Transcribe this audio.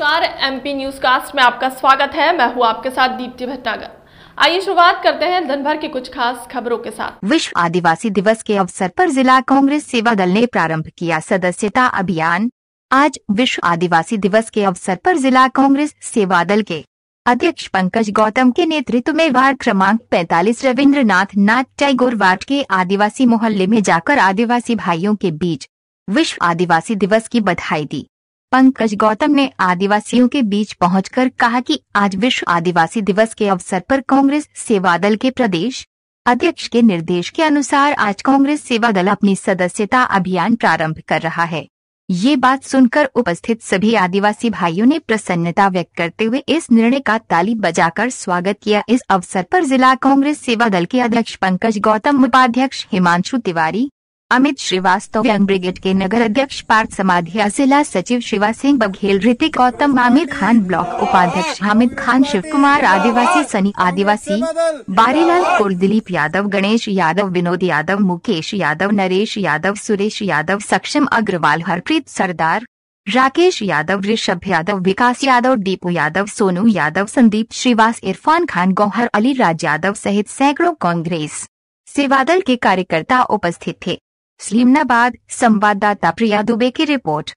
नमस्कार MP news cast में आपका स्वागत है मैं हूँ आपके साथ दीप्ति भट्टागर आइए शुरुआत करते हैं भर की कुछ खास खबरों के साथ विश्व आदिवासी दिवस के अवसर पर जिला कांग्रेस सेवा दल ने प्रारंभ किया सदस्यता अभियान आज विश्व आदिवासी दिवस के अवसर पर जिला कांग्रेस सेवा दल के अध्यक्ष पंकज गौतम के नेतृत्व में वार्ड क्रमांक 45 रविन्द्र नाथ टैगोर वार्ड के आदिवासी मोहल्ले में जाकर आदिवासी भाइयों के बीच विश्व आदिवासी दिवस की बधाई दी पंकज गौतम ने आदिवासियों के बीच पहुंचकर कहा कि आज विश्व आदिवासी दिवस के अवसर पर कांग्रेस सेवा दल के प्रदेश अध्यक्ष के निर्देश के अनुसार आज कांग्रेस सेवा दल अपनी सदस्यता अभियान प्रारंभ कर रहा है ये बात सुनकर उपस्थित सभी आदिवासी भाइयों ने प्रसन्नता व्यक्त करते हुए इस निर्णय का ताली बजाकर स्वागत किया इस अवसर पर जिला कांग्रेस सेवा दल के अध्यक्ष पंकज गौतम उपाध्यक्ष हिमांशु तिवारी अमित श्रीवास्तव यंग ब्रिगेड के नगर अध्यक्ष पार्थ समाधिया जिला सचिव शिवा सिंह बघेल ऋतिक गौतम आमिर खान ब्लॉक उपाध्यक्ष हामिद खान शिव कुमार आदिवासी सनी आदिवासी बारीलाल कुल दिलीप यादव गणेश यादव विनोद यादव मुकेश यादव नरेश यादव सुरेश यादव सक्षम अग्रवाल हरप्रीत सरदार राकेश यादव ऋषभ यादव विकास यादव दीपू यादव सोनू यादव संदीप श्रीवास इरफान खान गौहर अली राज यादव सहित सैकड़ों कांग्रेस सेवादल के कार्यकर्ता उपस्थित थे सलीमनाबाद संवाददाता प्रिया दुबे की रिपोर्ट